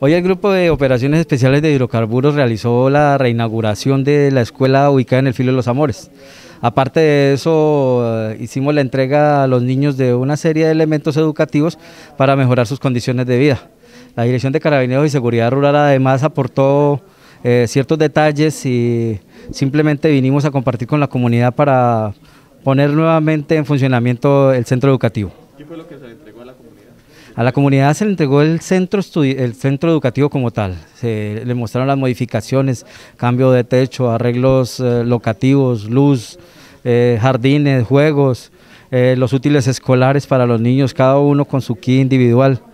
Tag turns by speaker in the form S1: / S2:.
S1: Hoy el Grupo de Operaciones Especiales de Hidrocarburos realizó la reinauguración de la escuela ubicada en el Filo de los Amores. Aparte de eso, eh, hicimos la entrega a los niños de una serie de elementos educativos para mejorar sus condiciones de vida. La Dirección de Carabineros y Seguridad Rural además aportó eh, ciertos detalles y simplemente vinimos a compartir con la comunidad para poner nuevamente en funcionamiento el centro educativo. A la comunidad se le entregó el centro, el centro educativo como tal. Se le mostraron las modificaciones, cambio de techo, arreglos eh, locativos, luz, eh, jardines, juegos, eh, los útiles escolares para los niños, cada uno con su kit individual.